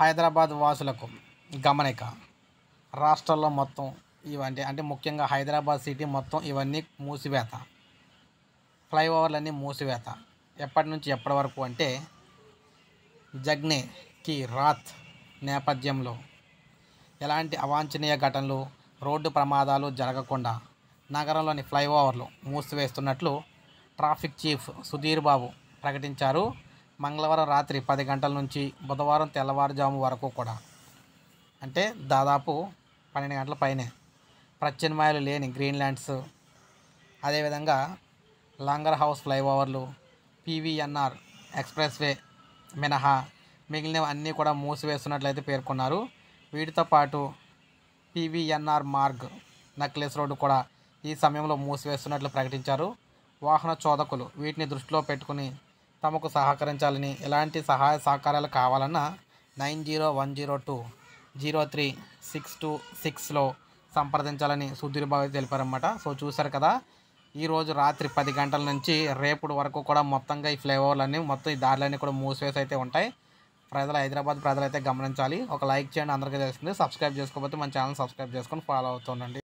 హైదరాబాద్ వాసులకు గమనిక రాష్ట్రంలో మొత్తం ఇవంటే అంటే ముఖ్యంగా హైదరాబాద్ సిటీ మొత్తం ఇవన్నీ మూసివేత ఫ్లైఓవర్లన్నీ మూసివేత ఎప్పటి నుంచి ఎప్పటి వరకు అంటే జగ్నే కి రాత్ నేపథ్యంలో ఎలాంటి అవాంఛనీయ ఘటనలు రోడ్డు ప్రమాదాలు జరగకుండా నగరంలోని ఫ్లైఓవర్లు మూసివేస్తున్నట్లు ట్రాఫిక్ చీఫ్ సుధీర్ బాబు ప్రకటించారు మంగళవారం రాత్రి పది గంటల నుంచి బుధవారం తెల్లవారుజాము వరకు కూడా అంటే దాదాపు పన్నెండు గంటల పైనే ప్రత్యామ్నాయాలు లేని గ్రీన్లాండ్స్ అదేవిధంగా లాంగర్ హౌస్ ఫ్లైఓవర్లు పీవీఎన్ఆర్ ఎక్స్ప్రెస్ వే మినహా మిగిలినవి అన్నీ కూడా మూసివేస్తున్నట్లయితే పేర్కొన్నారు వీటితో పాటు పీవీఎన్ఆర్ మార్గ్ నక్లెస్ రోడ్డు కూడా ఈ సమయంలో మూసివేస్తున్నట్లు ప్రకటించారు వాహన చోదకులు వీటిని దృష్టిలో పెట్టుకుని తమకు సహకరించాలని ఎలాంటి సహాయ సహకారాలు కావాలన్నా nine zero one zero two zero three six two సిక్స్లో సంప్రదించాలని సుధీర్బాబు బాబు తెలిపారన్నమాట సో చూశారు కదా ఈరోజు రాత్రి పది గంటల నుంచి రేపటి వరకు కూడా మొత్తంగా ఈ ఫ్లైఓవర్లన్నీ మొత్తం ఈ దారిలన్నీ కూడా మూసివేసి అయితే ఉంటాయి ప్రజలు హైదరాబాద్ ప్రజలు అయితే గమనించాలి ఒక లైక్ చేయండి అందరికీ తెలిసింది సబ్స్క్రైబ్ చేసుకోకపోతే మన ఛానల్ సబ్స్క్రైబ్ చేసుకొని ఫాలో అవుతుండండి